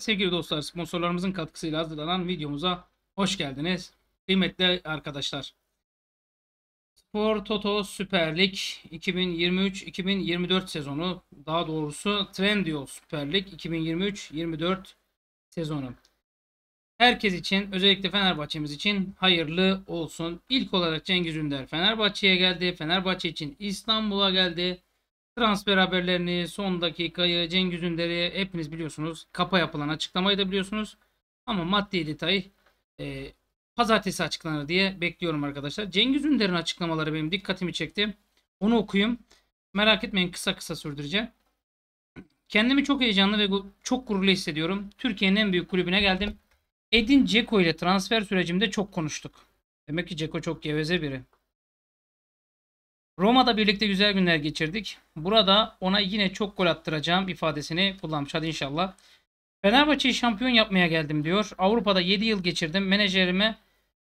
Evet sevgili dostlar sponsorlarımızın katkısıyla hazırlanan videomuza hoş geldiniz. Kıymetli arkadaşlar. Spor Toto Süper Lig 2023-2024 sezonu daha doğrusu Trendyol Süper Lig 2023 2024 sezonu. Herkes için özellikle Fenerbahçe'miz için hayırlı olsun. İlk olarak Cengiz Ünder Fenerbahçe'ye geldi. Fenerbahçe için İstanbul'a geldi. Transfer haberlerini, son dakikayı, Cengiz Ünder'i hepiniz biliyorsunuz. Kapa yapılan açıklamayı da biliyorsunuz. Ama maddi detay e, pazartesi açıklanır diye bekliyorum arkadaşlar. Cengiz Ünder'in açıklamaları benim dikkatimi çekti. Onu okuyayım. Merak etmeyin kısa kısa sürdüreceğim. Kendimi çok heyecanlı ve çok gururlu hissediyorum. Türkiye'nin en büyük kulübüne geldim. Edin Ceko ile transfer sürecimde çok konuştuk. Demek ki Ceko çok geveze biri. Roma'da birlikte güzel günler geçirdik. Burada ona yine çok gol attıracağım ifadesini kullanmış. Hadi inşallah. Fenerbahçe'yi şampiyon yapmaya geldim diyor. Avrupa'da 7 yıl geçirdim. Menajerime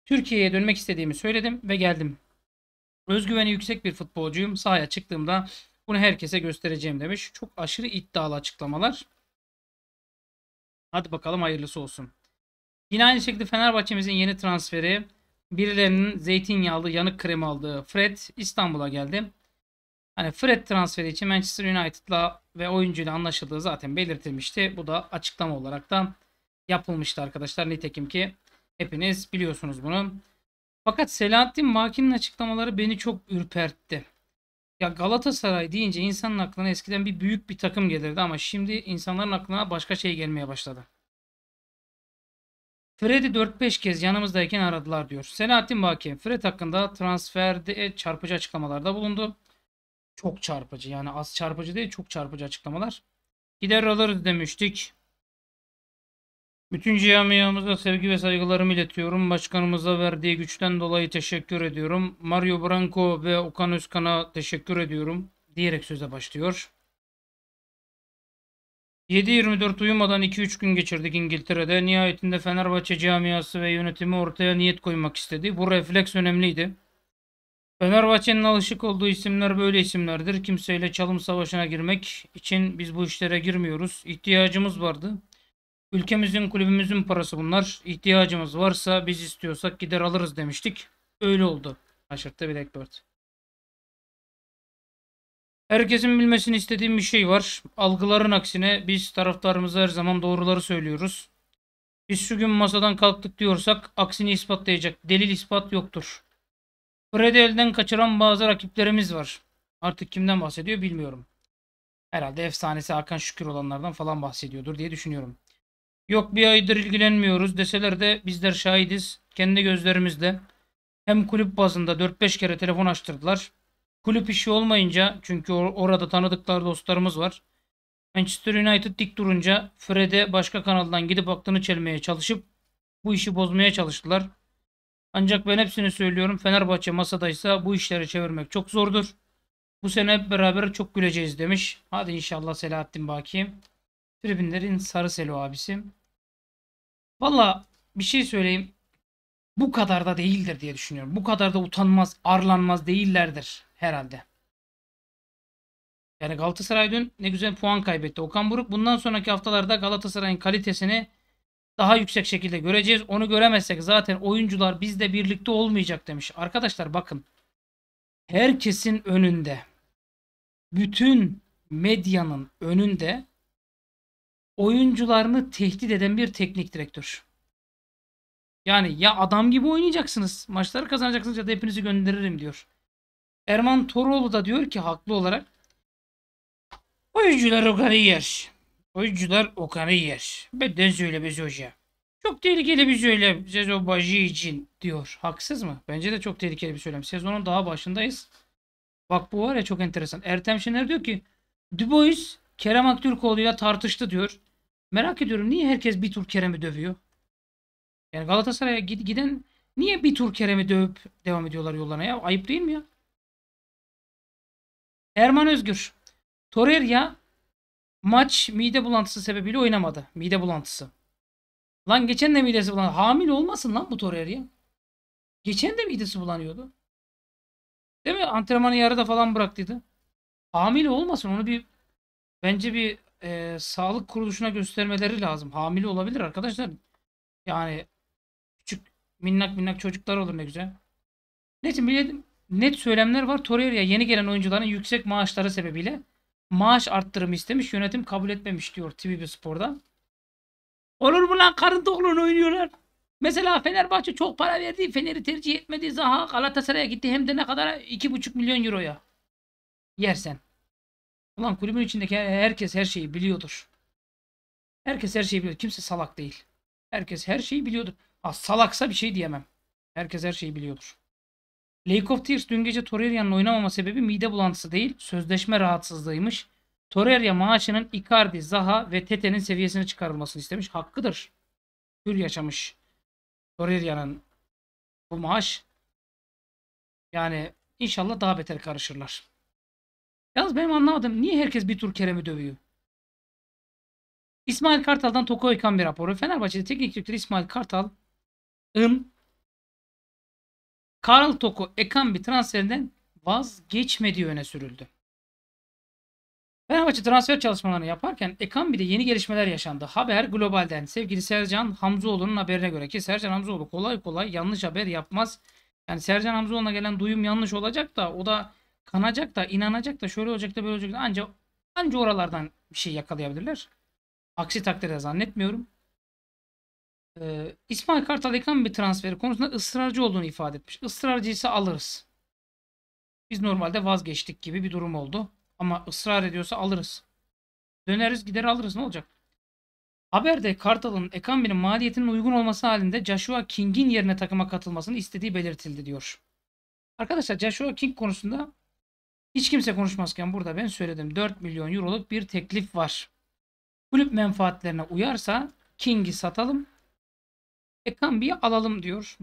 Türkiye'ye dönmek istediğimi söyledim ve geldim. Özgüveni yüksek bir futbolcuyum. Sahaya çıktığımda bunu herkese göstereceğim demiş. Çok aşırı iddialı açıklamalar. Hadi bakalım hayırlısı olsun. Yine aynı şekilde Fenerbahçe'mizin yeni transferi Birilerinin zeytinyağlı yanık krem aldığı Fred İstanbul'a geldi. Hani Fred transferi için Manchester United'la ve oyuncuyla anlaşıldığı zaten belirtilmişti. Bu da açıklama olarak da yapılmıştı arkadaşlar. Nitekim ki hepiniz biliyorsunuz bunu. Fakat Selahattin Maki'nin açıklamaları beni çok ürpertti. Ya Galatasaray deyince insanın aklına eskiden bir büyük bir takım gelirdi ama şimdi insanların aklına başka şey gelmeye başladı. Fred'i 4-5 kez yanımızdayken aradılar diyor. Selahattin Baki Fred hakkında transferde çarpıcı açıklamalarda bulundu. Çok çarpıcı yani az çarpıcı değil çok çarpıcı açıklamalar. Gider alırız demiştik. Bütün camiamıza sevgi ve saygılarımı iletiyorum. Başkanımıza verdiği güçten dolayı teşekkür ediyorum. Mario Branco ve Okan Özkan'a teşekkür ediyorum diyerek söze başlıyor. 7-24 uyumadan 2-3 gün geçirdik İngiltere'de. Nihayetinde Fenerbahçe camiası ve yönetimi ortaya niyet koymak istedi. Bu refleks önemliydi. Fenerbahçe'nin alışık olduğu isimler böyle isimlerdir. Kimseyle çalım savaşına girmek için biz bu işlere girmiyoruz. İhtiyacımız vardı. Ülkemizin kulübümüzün parası bunlar. İhtiyacımız varsa biz istiyorsak gider alırız demiştik. Öyle oldu. Aşırttı Blackbird. Herkesin bilmesini istediğim bir şey var. Algıların aksine biz taraftarımıza her zaman doğruları söylüyoruz. Biz şu gün masadan kalktık diyorsak aksini ispatlayacak delil ispat yoktur. Fred'i elden kaçıran bazı rakiplerimiz var. Artık kimden bahsediyor bilmiyorum. Herhalde efsanesi Hakan Şükür olanlardan falan bahsediyordur diye düşünüyorum. Yok bir aydır ilgilenmiyoruz deseler de bizler şahidiz. Kendi gözlerimizle hem kulüp bazında 4-5 kere telefon açtırdılar Kulüp işi olmayınca çünkü or orada tanıdıklar dostlarımız var. Manchester United dik durunca Fred'e başka kanaldan gidip aklını çelmeye çalışıp bu işi bozmaya çalıştılar. Ancak ben hepsini söylüyorum Fenerbahçe masadaysa bu işleri çevirmek çok zordur. Bu sene hep beraber çok güleceğiz demiş. Hadi inşallah Selahattin Baki. Tribünlerin Sarı Selo abisi. Valla bir şey söyleyeyim. Bu kadar da değildir diye düşünüyorum. Bu kadar da utanmaz, arlanmaz değillerdir herhalde. Yani Galatasaray dün ne güzel puan kaybetti. Okan Buruk bundan sonraki haftalarda Galatasaray'ın kalitesini daha yüksek şekilde göreceğiz. Onu göremezsek zaten oyuncular bizle birlikte olmayacak demiş. Arkadaşlar bakın. Herkesin önünde bütün medyanın önünde oyuncularını tehdit eden bir teknik direktör. Yani ya adam gibi oynayacaksınız. Maçları kazanacaksınız ya da hepinizi gönderirim diyor. Erman Toroğlu da diyor ki haklı olarak oyuncular Okan'ı yer. Oyuncular Okan'ı yer. Benden söylemesi hoca. Çok tehlikeli bir söylem sezon başı için diyor. Haksız mı? Bence de çok tehlikeli bir söylem. Sezonun daha başındayız. Bak bu var ya çok enteresan. Ertem Şener diyor ki Dubois Kerem Aktürkoğlu ile tartıştı diyor. Merak ediyorum niye herkes bir tur Kerem'i dövüyor? Yani Galatasaray'a giden niye bir tur Kerem'i dövüp devam ediyorlar yollarına ya? Ayıp değil mi ya? Erman Özgür. Torreira maç mide bulantısı sebebiyle oynamadı. Mide bulantısı. Lan geçen de midesi bulan. Hamile olmasın lan bu Torreira. Geçen de midesi bulanıyordu. Değil mi? Antrenmanı yarıda falan bıraktıydı. Hamile olmasın. Onu bir bence bir e, sağlık kuruluşuna göstermeleri lazım. Hamile olabilir arkadaşlar. Yani küçük minnak minnak çocuklar olur ne güzel. Neyse millet net söylemler var. Torreira'ya yeni gelen oyuncuların yüksek maaşları sebebiyle maaş arttırımı istemiş. Yönetim kabul etmemiş diyor TVB Spor'da. Olur mu lan karın tokluğunu oynuyorlar. Mesela Fenerbahçe çok para verdi. Fener'i tercih etmedi. Zaha Galatasaray'a gitti. Hem de ne kadar 2,5 milyon euroya. Yersen. Ulan kulübün içindeki herkes her şeyi biliyordur. Herkes her şeyi biliyor. Kimse salak değil. Herkes her şeyi biliyordur. Ha, salaksa bir şey diyemem. Herkes her şeyi biliyordur. Lake of Tears dün gece Torreira'nın oynamama sebebi mide bulantısı değil, sözleşme rahatsızlığıymış. Torreira maaşının Icardi, Zaha ve Tete'nin seviyesine çıkarılmasını istemiş. Hakkıdır. Hür yaşamış Torreira'nın bu maaş. Yani inşallah daha beter karışırlar. Yalnız benim anlamadım. Niye herkes bir tur Kerem'i dövüyor? İsmail Kartal'dan Toko Oykan bir raporu. Fenerbahçe'de teknik direktör İsmail Kartal'ın Karl Toko ekan bir transferinden vazgeçmediği öne sürüldü. Fenerbahçe transfer çalışmalarını yaparken ekan bir de yeni gelişmeler yaşandı. Haber Global'den sevgili Sercan Hamzoğlu'nun haberine göre ki Sercan Hamzoğlu kolay kolay yanlış haber yapmaz. Yani Sercan Hamzoğlu'na gelen duyum yanlış olacak da o da kanacak da inanacak da şöyle olacak da böyle olacak da anca, anca oralardan bir şey yakalayabilirler. Aksi takdirde zannetmiyorum. Ee, İsmail Kartal bir transferi konusunda ısrarcı olduğunu ifade etmiş. Israrcı ise alırız. Biz normalde vazgeçtik gibi bir durum oldu. Ama ısrar ediyorsa alırız. Döneriz gider alırız ne olacak? Haberde Kartal'ın Ekambi'nin maliyetinin uygun olması halinde Joshua King'in yerine takıma katılmasını istediği belirtildi diyor. Arkadaşlar Joshua King konusunda hiç kimse konuşmazken burada ben söyledim. 4 milyon euroluk bir teklif var. Kulüp menfaatlerine uyarsa King'i satalım. Ekambi'yi alalım diyor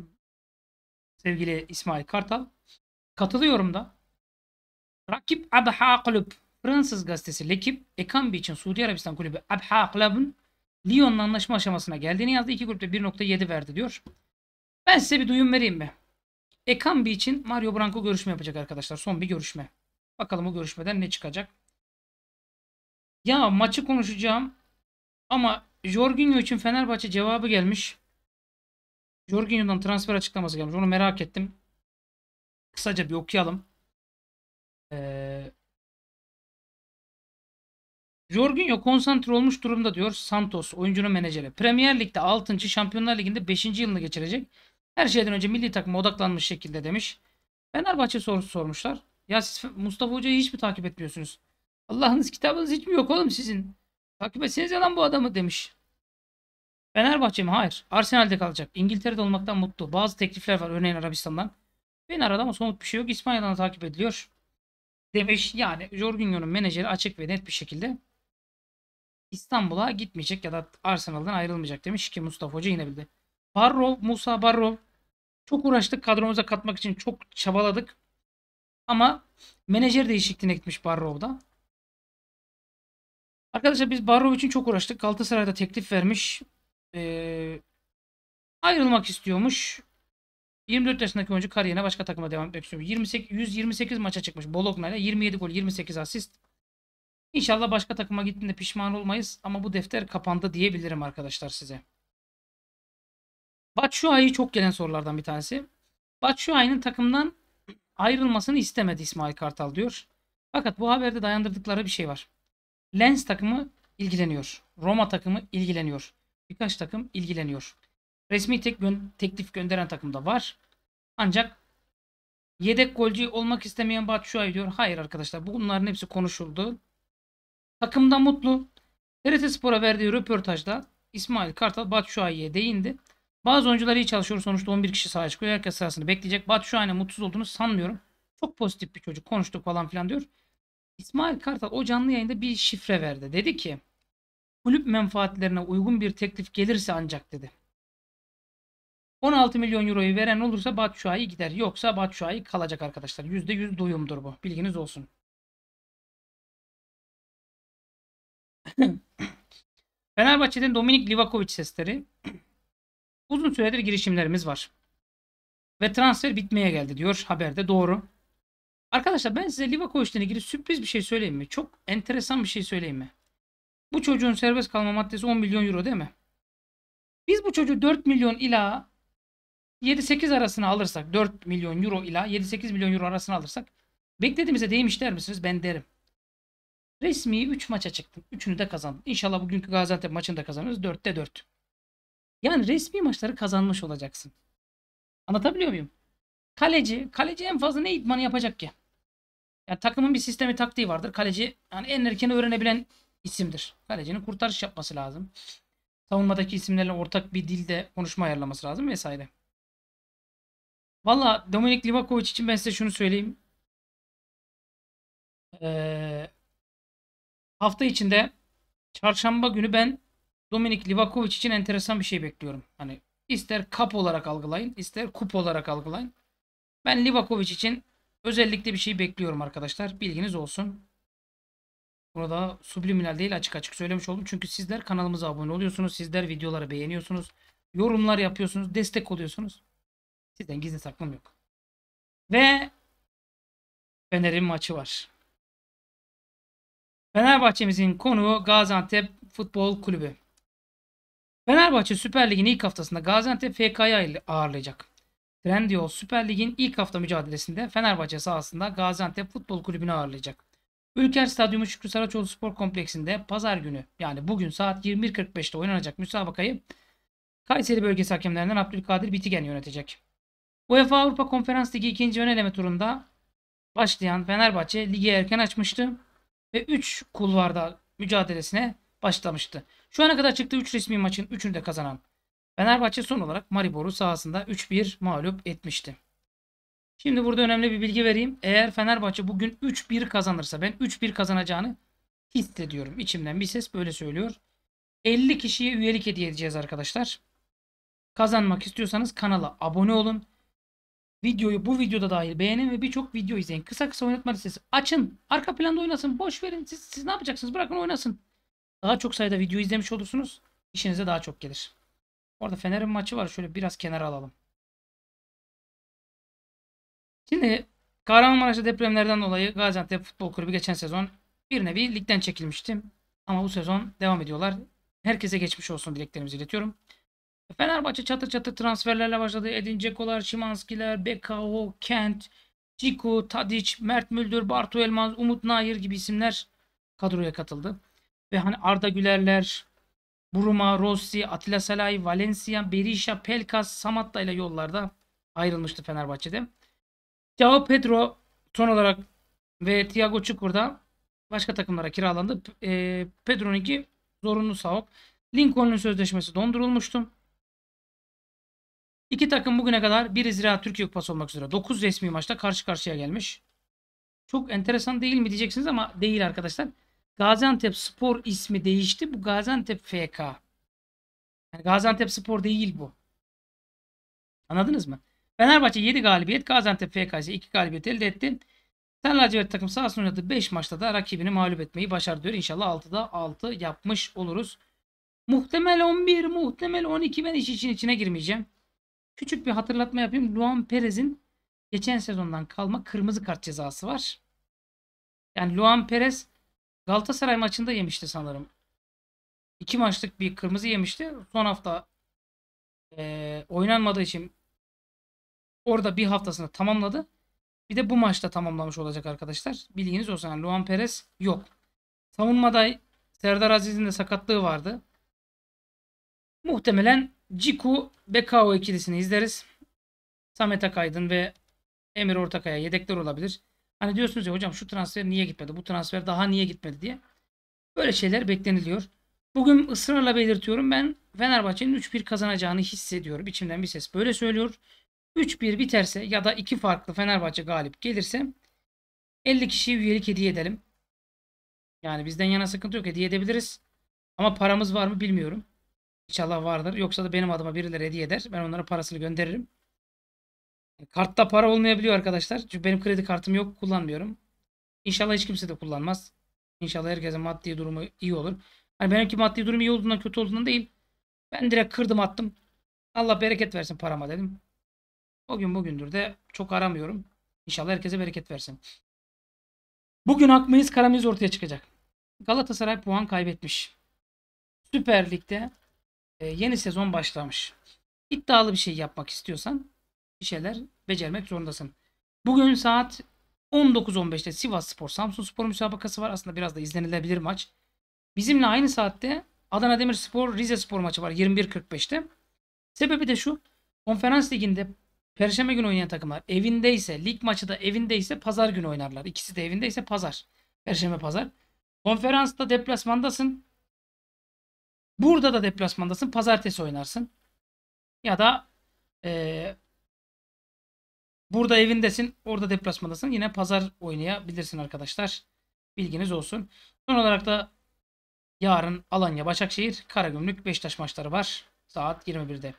sevgili İsmail Kartal. Katılıyorum da. Rakip Abha Kulüp Fransız gazetesi Lekip Ekambi için Suudi Arabistan kulübü Abha Kulüb'ün Lyon'la anlaşma aşamasına geldiğini yazdı. İki kulüpte 1.7 verdi diyor. Ben size bir duyum vereyim mi? Ekambi için Mario Branco görüşme yapacak arkadaşlar. Son bir görüşme. Bakalım o görüşmeden ne çıkacak. Ya maçı konuşacağım ama Jorginho için Fenerbahçe cevabı gelmiş. Jorginho'dan transfer açıklaması gelmiş. Onu merak ettim. Kısaca bir okuyalım. Ee, Jorginho konsantre olmuş durumda diyor Santos oyuncunun menajeri. Premier Lig'de 6. Şampiyonlar Ligi'nde 5. yılını geçirecek. Her şeyden önce milli takıma odaklanmış şekilde demiş. Fenerbahçe sorusu sormuşlar. Ya siz Mustafa Hoca'yı hiç mi takip etmiyorsunuz? Allah'ınız kitabınız hiç mi yok oğlum sizin? Takip etseniz lan bu adamı demiş. Fenerbahçe mi? Hayır. Arsenal'de kalacak. İngiltere'de olmaktan mutlu. Bazı teklifler var örneğin Arabistan'dan. Ben aradı ama somut bir şey yok. İspanya'dan takip ediliyor. Demiş yani Jorginho'nun menajeri açık ve net bir şekilde İstanbul'a gitmeyecek ya da Arsenal'dan ayrılmayacak demiş ki Mustafa Hoca yine bildi. Barrow, Musa Barrow. çok uğraştık kadromuza katmak için çok çabaladık. Ama menajer değişikliğine gitmiş Barrow'da. Arkadaşlar biz Barrow için çok uğraştık. Galatasaray'da teklif vermiş. Ee, ayrılmak istiyormuş. 24 yaşındaki oyuncu kariyerine başka takıma devam etmek istiyor. 28, 128 maça çıkmış Bologna 27 gol 28 asist. İnşallah başka takıma gittiğinde pişman olmayız ama bu defter kapandı diyebilirim arkadaşlar size. Batshuayi çok gelen sorulardan bir tanesi. Batshuayi'nin takımdan ayrılmasını istemedi İsmail Kartal diyor. Fakat bu haberde dayandırdıkları bir şey var. Lens takımı ilgileniyor. Roma takımı ilgileniyor birkaç takım ilgileniyor. Resmi tek gön teklif gönderen takım da var. Ancak yedek golcü olmak istemeyen Batshuayi diyor. Hayır arkadaşlar bunların hepsi konuşuldu. Takımda mutlu. TRT Spor'a verdiği röportajda İsmail Kartal Batshuayi'ye değindi. Bazı oyuncular iyi çalışıyor. Sonuçta 11 kişi sahaya çıkıyor. Herkes sırasını bekleyecek. Batshuayi'ne mutsuz olduğunu sanmıyorum. Çok pozitif bir çocuk. Konuştuk falan filan diyor. İsmail Kartal o canlı yayında bir şifre verdi. Dedi ki kulüp menfaatlerine uygun bir teklif gelirse ancak dedi. 16 milyon euroyu veren olursa Batshuayi gider. Yoksa Batshuayi kalacak arkadaşlar. %100 duyumdur bu. Bilginiz olsun. Fenerbahçe'den Dominik Livakovic sesleri. Uzun süredir girişimlerimiz var. Ve transfer bitmeye geldi diyor haberde. Doğru. Arkadaşlar ben size Livakovic'le ilgili sürpriz bir şey söyleyeyim mi? Çok enteresan bir şey söyleyeyim mi? Bu çocuğun serbest kalma maddesi 10 milyon euro değil mi? Biz bu çocuğu 4 milyon ila 7-8 arasına alırsak 4 milyon euro ila 7-8 milyon euro arasına alırsak beklediğimize değmiş der misiniz? Ben derim. Resmi 3 maça çıktım. 3'ünü de kazandım. İnşallah bugünkü Gaziantep maçını da kazanırız. 4'te 4. Yani resmi maçları kazanmış olacaksın. Anlatabiliyor muyum? Kaleci, kaleci en fazla ne idmanı yapacak ki? Yani takımın bir sistemi taktiği vardır. Kaleci yani en erken öğrenebilen isimdir. Kalecinin kurtarış yapması lazım. Savunmadaki isimlerle ortak bir dilde konuşma ayarlaması lazım vesaire. Valla Dominik Livakovic için ben size şunu söyleyeyim. Ee, hafta içinde çarşamba günü ben Dominik Livakovic için enteresan bir şey bekliyorum. Hani ister kap olarak algılayın, ister kup olarak algılayın. Ben Livakovic için özellikle bir şey bekliyorum arkadaşlar. Bilginiz olsun. Burada subliminal değil açık açık söylemiş oldum. Çünkü sizler kanalımıza abone oluyorsunuz. Sizler videoları beğeniyorsunuz. Yorumlar yapıyorsunuz. Destek oluyorsunuz. Sizden gizli saklım yok. Ve Fener'in maçı var. Fenerbahçe'mizin konuğu Gaziantep Futbol Kulübü. Fenerbahçe Süper Lig'in ilk haftasında Gaziantep FK'yı ağırlayacak. Trendyol Süper Lig'in ilk hafta mücadelesinde Fenerbahçe sahasında Gaziantep Futbol Kulübü'nü ağırlayacak. Ülker Stadyumu Şükrü Saraçoğlu Spor Kompleksi'nde pazar günü yani bugün saat 21.45'te oynanacak müsabakayı Kayseri bölgesi hakemlerinden Abdülkadir Bitigen yönetecek. UEFA Avrupa Konferans Ligi ikinci ön eleme turunda başlayan Fenerbahçe ligi erken açmıştı ve 3 kulvarda mücadelesine başlamıştı. Şu ana kadar çıktığı 3 resmi maçın 3'ünü de kazanan Fenerbahçe son olarak Maribor'u sahasında 3-1 mağlup etmişti. Şimdi burada önemli bir bilgi vereyim. Eğer Fenerbahçe bugün 3-1 kazanırsa ben 3-1 kazanacağını hissediyorum. İçimden bir ses böyle söylüyor. 50 kişiye üyelik hediye edeceğiz arkadaşlar. Kazanmak istiyorsanız kanala abone olun. Videoyu bu videoda dahil beğenin ve birçok video izleyin. Kısa kısa oynatma listesi açın. Arka planda oynasın. Boş verin. Siz, siz ne yapacaksınız? Bırakın oynasın. Daha çok sayıda video izlemiş olursunuz. İşinize daha çok gelir. Orada Fener'in maçı var. Şöyle biraz kenara alalım. Şimdi Kahramanmaraş'ta depremlerden dolayı Gaziantep Futbol Kulübü geçen sezon bir nevi ligden çekilmiştim Ama bu sezon devam ediyorlar. Herkese geçmiş olsun dileklerimizi iletiyorum. Fenerbahçe çatı çatı transferlerle başladı. Edin Cekolar, Şimanskiler, Bekao, Kent, Ciku, Tadic, Mert Müldür, Bartu Elmaz, Umut Nair gibi isimler kadroya katıldı. Ve hani Arda Gülerler, Buruma, Rossi, Atilla Salay, Valencia, Berisha, Pelkas, Samatta ile yollarda ayrılmıştı Fenerbahçe'de. Cao Pedro son olarak ve Thiago Çukur'da başka takımlara kiralandı. E, Pedro'nunki zorunlu savuk. Lincoln'un sözleşmesi dondurulmuştu. İki takım bugüne kadar bir Ziraat Türkiye Kupası olmak üzere 9 resmi maçta karşı karşıya gelmiş. Çok enteresan değil mi diyeceksiniz ama değil arkadaşlar. Gaziantep Spor ismi değişti. Bu Gaziantep FK. Yani Gaziantep Spor değil bu. Anladınız mı? Fenerbahçe 7 galibiyet, Gaziantep FKS 2 galibiyet elde etti. Sen lacivert takım sahasını oynadığı 5 maçta da rakibini mağlup etmeyi başardı diyor. İnşallah 6'da 6 yapmış oluruz. Muhtemel 11, muhtemel 12 ben iş için içine girmeyeceğim. Küçük bir hatırlatma yapayım. Luan Perez'in geçen sezondan kalma kırmızı kart cezası var. Yani Luan Perez Galatasaray maçında yemişti sanırım. İki maçlık bir kırmızı yemişti. Son hafta e, oynanmadığı için Orada bir haftasını tamamladı. Bir de bu maçta tamamlamış olacak arkadaşlar. Bilginiz olsun. Yani Luan Perez yok. Savunmada Serdar Aziz'in de sakatlığı vardı. Muhtemelen Ciku Bekao ikilisini izleriz. Samet Akaydın ve Emir Ortakaya yedekler olabilir. Hani diyorsunuz ya hocam şu transfer niye gitmedi? Bu transfer daha niye gitmedi diye. Böyle şeyler bekleniliyor. Bugün ısrarla belirtiyorum ben Fenerbahçe'nin 3-1 kazanacağını hissediyorum. İçimden bir ses böyle söylüyor. 3-1 biterse ya da 2 farklı Fenerbahçe galip gelirse 50 kişiye üyelik hediye edelim. Yani bizden yana sıkıntı yok hediye edebiliriz. Ama paramız var mı bilmiyorum. İnşallah vardır. Yoksa da benim adıma birileri hediye eder. Ben onlara parasını gönderirim. Kartta para olmayabiliyor arkadaşlar. Çünkü benim kredi kartım yok. Kullanmıyorum. İnşallah hiç kimse de kullanmaz. İnşallah herkesin maddi durumu iyi olur. Hani benimki maddi durumu iyi olduğundan kötü olduğundan değil. Ben direkt kırdım attım. Allah bereket versin parama dedim. O gün bugündür de çok aramıyorum. İnşallah herkese bereket versin. Bugün Akmayız Karamayız ortaya çıkacak. Galatasaray puan kaybetmiş. Süper Lig'de e, yeni sezon başlamış. İddialı bir şey yapmak istiyorsan bir şeyler becermek zorundasın. Bugün saat 19.15'te Sivas Spor Samsun Spor müsabakası var. Aslında biraz da izlenilebilir maç. Bizimle aynı saatte Adana Demirspor Rize Spor maçı var 21.45'te. Sebebi de şu. Konferans liginde Perşembe günü oynayan takımlar evindeyse, lig maçı da evindeyse pazar günü oynarlar. İkisi de evindeyse pazar. Perşembe pazar. Konferansta deplasmandasın. Burada da deplasmandasın. Pazartesi oynarsın. Ya da e, burada evindesin. Orada deplasmandasın. Yine pazar oynayabilirsin arkadaşlar. Bilginiz olsun. Son olarak da yarın Alanya, Başakşehir, Karagümrük, Beşiktaş maçları var. Saat 21'de.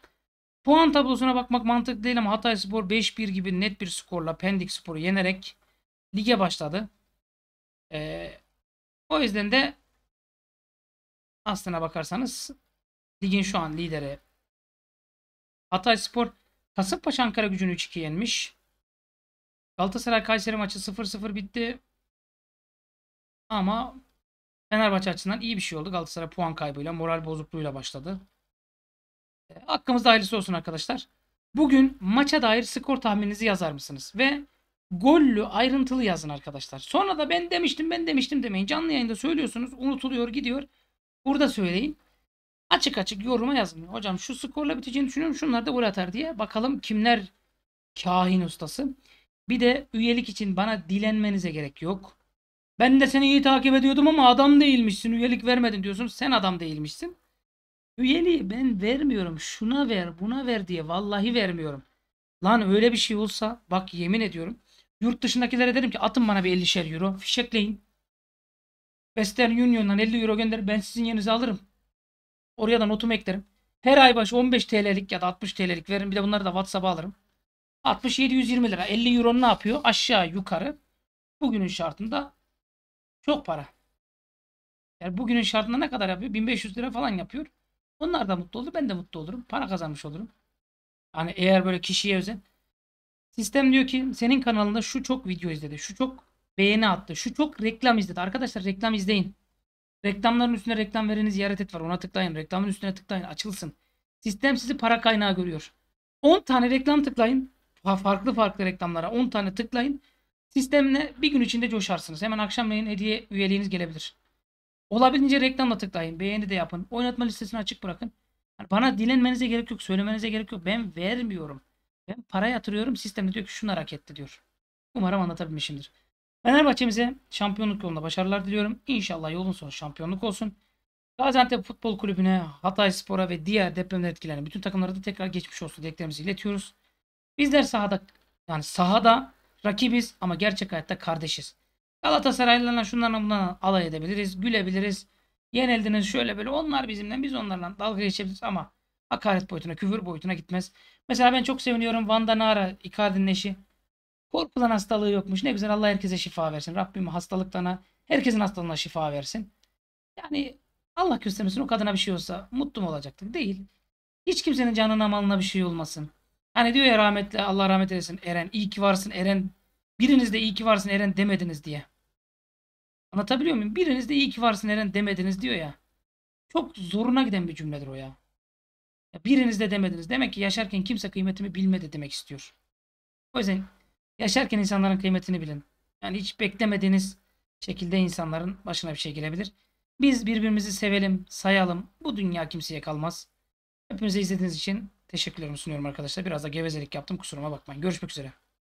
Puan tablosuna bakmak mantıklı değil ama Hatay Spor 5-1 gibi net bir skorla Pendik Spor'u yenerek lige başladı. Ee, o yüzden de aslına bakarsanız ligin şu an lideri Hatay Spor Kasımpaşa Ankara gücünü 3-2 yenmiş. Galatasaray Kayseri maçı 0-0 bitti. Ama Fenerbahçe açısından iyi bir şey oldu. Galatasaray puan kaybıyla, moral bozukluğuyla başladı. Hakkımızda hayırlısı olsun arkadaşlar. Bugün maça dair skor tahmininizi yazar mısınız? Ve gollü ayrıntılı yazın arkadaşlar. Sonra da ben demiştim ben demiştim demeyin. Canlı yayında söylüyorsunuz unutuluyor gidiyor. Burada söyleyin. Açık açık yoruma yazın. Hocam şu skorla biteceğini düşünüyorum. Şunlar da gol atar diye. Bakalım kimler kahin ustası. Bir de üyelik için bana dilenmenize gerek yok. Ben de seni iyi takip ediyordum ama adam değilmişsin. Üyelik vermedin diyorsun. Sen adam değilmişsin. Üyeliği ben vermiyorum. Şuna ver, buna ver diye vallahi vermiyorum. Lan öyle bir şey olsa bak yemin ediyorum. Yurt dışındakilere derim ki atın bana bir 50'şer euro. Fişekleyin. Western Union'dan 50 euro gönder ben sizin yerinize alırım. Oraya da notumu eklerim. Her ay başı 15 TL'lik ya da 60 TL'lik verin. Bir de bunları da WhatsApp'a alırım. 67-120 lira. 50 euro ne yapıyor? Aşağı yukarı. Bugünün şartında çok para. Yani bugünün şartında ne kadar yapıyor? 1500 lira falan yapıyor. Onlar da mutlu olur. Ben de mutlu olurum. Para kazanmış olurum. Hani eğer böyle kişiye özel. Sistem diyor ki senin kanalında şu çok video izledi. Şu çok beğeni attı. Şu çok reklam izledi. Arkadaşlar reklam izleyin. Reklamların üstüne reklam vereni ziyaret et var. Ona tıklayın. Reklamın üstüne tıklayın. Açılsın. Sistem sizi para kaynağı görüyor. 10 tane reklam tıklayın. Farklı farklı reklamlara 10 tane tıklayın. Sistemle bir gün içinde coşarsınız. Hemen akşamleyin hediye üyeliğiniz gelebilir. Olabildiğince reklamla tıklayın. Beğeni de yapın. Oynatma listesini açık bırakın. Yani bana dilenmenize gerek yok. Söylemenize gerek yok. Ben vermiyorum. Ben para yatırıyorum. Sistem diyor ki şunlar hak etti diyor. Umarım anlatabilmişimdir. Fenerbahçe'mize şampiyonluk yolunda başarılar diliyorum. İnşallah yolun sonu şampiyonluk olsun. Gaziantep Futbol Kulübü'ne, Hatay Spor'a ve diğer depremler etkilenen bütün takımlara da tekrar geçmiş olsun dileklerimizi iletiyoruz. Bizler sahada yani sahada rakibiz ama gerçek hayatta kardeşiz. Galatasaraylılarla şunlarla bundan alay edebiliriz. Gülebiliriz. Yenildiniz şöyle böyle. Onlar bizimle biz onlarla dalga geçebiliriz ama hakaret boyutuna, küfür boyutuna gitmez. Mesela ben çok seviniyorum Vanda Nara, Icardi'nin eşi. Korkulan hastalığı yokmuş. Ne güzel Allah herkese şifa versin. Rabbim hastalıklarına, herkesin hastalığına şifa versin. Yani Allah göstermesin o kadına bir şey olsa mutlu mu olacaktık? Değil. Hiç kimsenin canına malına bir şey olmasın. Hani diyor ya rahmetli Allah rahmet eylesin Eren iyi ki varsın Eren biriniz de iyi ki varsın Eren demediniz diye. Anlatabiliyor muyum? Biriniz de iyi ki varsın Eren demediniz diyor ya. Çok zoruna giden bir cümledir o ya. ya biriniz de demediniz. Demek ki yaşarken kimse kıymetimi bilmedi demek istiyor. O yüzden yaşarken insanların kıymetini bilin. Yani hiç beklemediğiniz şekilde insanların başına bir şey gelebilir. Biz birbirimizi sevelim, sayalım. Bu dünya kimseye kalmaz. Hepinize izlediğiniz için teşekkürlerimi sunuyorum arkadaşlar. Biraz da gevezelik yaptım. Kusuruma bakmayın. Görüşmek üzere.